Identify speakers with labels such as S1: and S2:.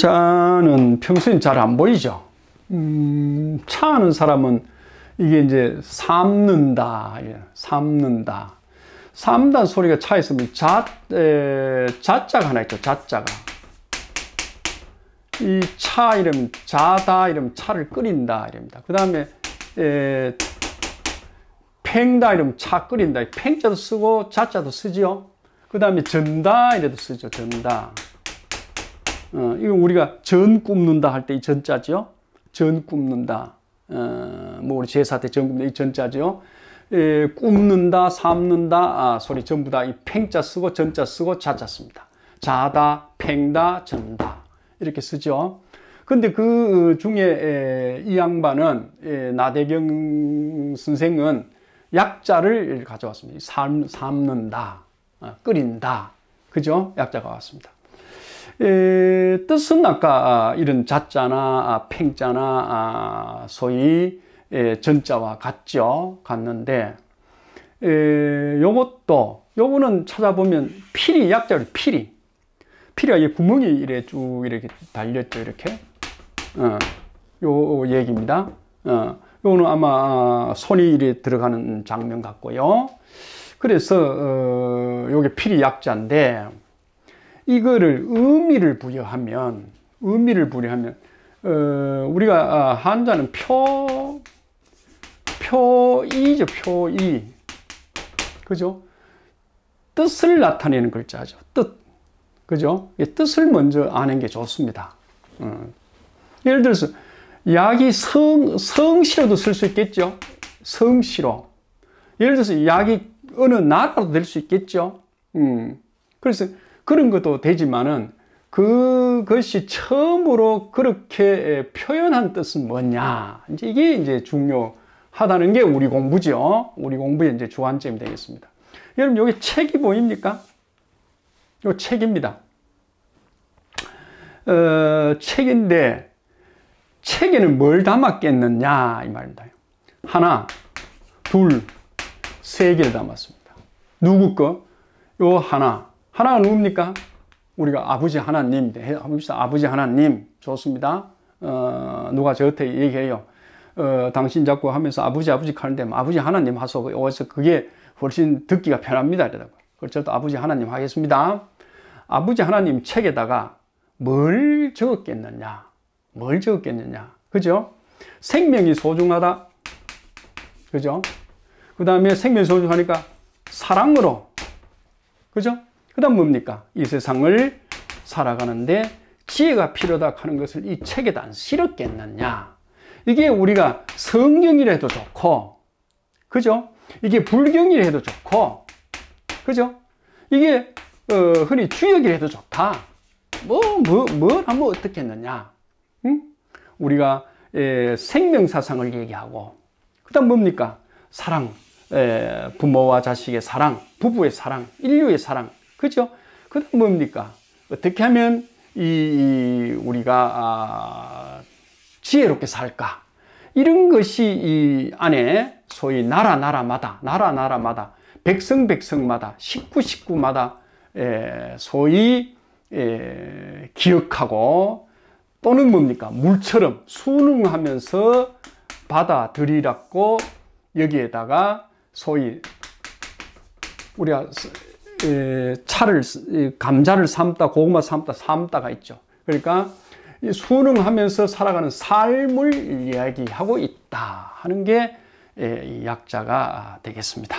S1: 차는 평소엔 잘안 보이죠. 음, 차하는 사람은 이게 이제 삶는다, 삶는다. 삶단 소리가 차 있으면 자, 에, 자자가 하나 있죠, 자자가. 이 차 이름 자다 이름 차를 끓인다 이럽니다. 그 다음에 팽다 이름 차 끓인다. 팽자도 쓰고 자자도 쓰지요. 그 다음에 전다 이래도 쓰죠, 전다. 어, 이거 우리가 전 굽는다 할 때 이 전자죠. 전 굽는다. 어, 뭐 우리 제사 때 전굽는이 전자죠. 예, 굽는다, 삶는다, 아, 소리 전부 다 이 팽자 쓰고 전자 쓰고 자자 씁니다. 자다, 팽다, 전다 이렇게 쓰죠. 근데 그 어, 중에 이 양반은 예, 나대경 선생은 약자를 가져왔습니다. 삶, 삶는다, 어, 끓인다, 그죠? 약자가 왔습니다. 에, 뜻은 아까 아, 이런 자자나 아, 팽자나 아, 소위 전자와 같죠. 같는데 요것도 요거는 찾아보면 필이 약자로 필이 필이가 이 구멍이 이래 쭉 이렇게 달렸죠. 이렇게 어, 요 얘기입니다. 어, 요거는 아마 손이 이래 들어가는 장면 같고요. 그래서 어, 요게 필이 약자인데 이거를 의미를 부여하면 의미를 부여하면 어, 우리가 아, 한자는 표 표이죠 표이 그죠 뜻을 나타내는 글자죠 뜻 그죠 예, 뜻을 먼저 아는 게 좋습니다 음. 예를 들어서 약이 성 성시로도 쓸 수 있겠죠 성시로 예를 들어서 약이 어느 나라도 될 수 있겠죠 음. 그래서 그런 것도 되지만은 그것이 처음으로 그렇게 표현한 뜻은 뭐냐. 이제 이게 이제 중요하다는 게 우리 공부죠. 우리 공부의 이제 주안점이 되겠습니다. 여러분, 여기 책이 보입니까? 요 책입니다. 어, 책인데, 책에는 뭘 담았겠느냐, 이 말입니다. 하나, 둘, 세 개를 담았습니다. 누구 거? 요 하나, 하나가 누굽니까? 우리가 아버지 하나님, 네, 아버지 하나님 좋습니다. 어, 누가 저한테 얘기해요. 어, 당신 자꾸 하면서 아버지 아버지 하는데 아버지 하나님 하소. 그래서 그게 훨씬 듣기가 편합니다. 이러다가. 그래서 아버지 하나님 하겠습니다. 아버지 하나님 책에다가 뭘 적었겠느냐? 뭘 적었겠느냐? 그죠? 생명이 소중하다. 그죠? 그 다음에 생명이 소중하니까 사랑으로. 그죠? 그 다음 뭡니까? 이 세상을 살아가는데 지혜가 필요다 하는 것을 이 책에 단 실었겠느냐. 이게 우리가 성경이라 도 좋고, 그죠? 이게 불경이라 도 좋고, 그죠? 이게 어, 흔히 주역이라 도 좋다. 뭐, 뭐, 뭘 하면 어떻겠느냐. 응? 우리가 에, 생명사상을 얘기하고, 그 다음 뭡니까? 사랑, 에, 부모와 자식의 사랑, 부부의 사랑, 인류의 사랑, 그죠? 그 다음 뭡니까? 어떻게 하면 이, 우리가 아, 지혜롭게 살까? 이런 것이 이 안에 소위 나라 나라마다 나라 나라마다 백성 백성마다 식구 식구마다 소위 기억하고 또는 뭡니까 물처럼 순응하면서 받아들이라고 여기에다가 소위 우리가 차를 감자를 삶다 고구마 삶다 삶다가 있죠 그러니까 수능하면서 살아가는 삶을 이야기하고 있다 하는 게 이 약자가 되겠습니다